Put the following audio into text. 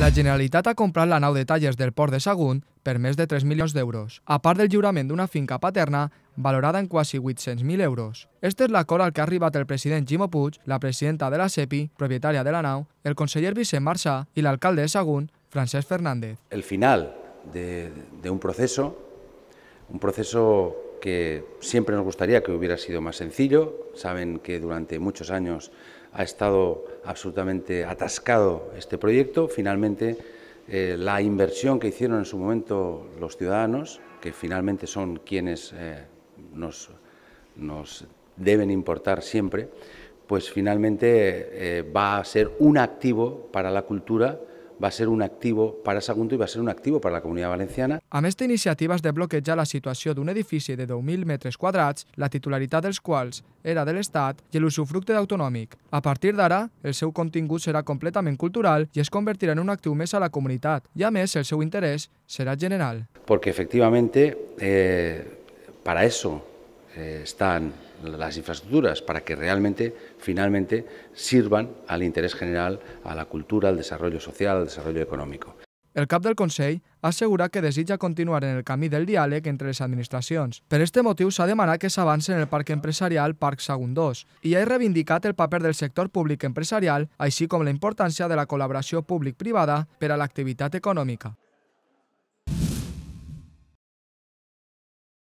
La Generalitat ha comprat la nau de talles del port de Sagunt per més de 3 milions d'euros, a part del lliurament d'una finca paterna valorada en quasi 800.000 euros. Este és l'acord al que ha arribat el president Jimo Puig, la presidenta de la SEPI, propietària de la nau, el conseller Vicent Marçà i l'alcalde de Sagunt, Francesc Fernández. El final de, de un proceso, un proceso que siempre nos gustaría que hubiera sido más sencillo. Saben que durante muchos años ha estado absolutamente atascado este proyecto. Finalmente, eh, la inversión que hicieron en su momento los ciudadanos, que finalmente son quienes eh, nos, deben importar siempre, pues finalmente eh, va a ser un activo para la cultura va ser un activo a Sagunto i va ser un activo per a la comunitat valenciana. Amb aquesta iniciativa es de bloquejar la situació d'un edifici de 10.000 metres quadrats, la titularitat dels quals era de l'Estat i l'usufructe d'autonòmic. A partir d'ara, el seu contingut serà completament cultural i es convertirà en un actiu més a la comunitat i, a més, el seu interès serà general. Porque efectivament, eh, a això eh, estan las infraestructuras para que realmente, finalmente, sirvan al interés general, a la cultura, al desarrollo social, al desarrollo económico. El cap del Consell assegura que desitja continuar en el camí del diàleg entre les administracions. Per aquest motiu s'ha demanat que s'avance en el parc empresarial Parc 2 i ha reivindicat el paper del sector públic empresarial, així com la importància de la col·laboració públic-privada per a l'activitat econòmica.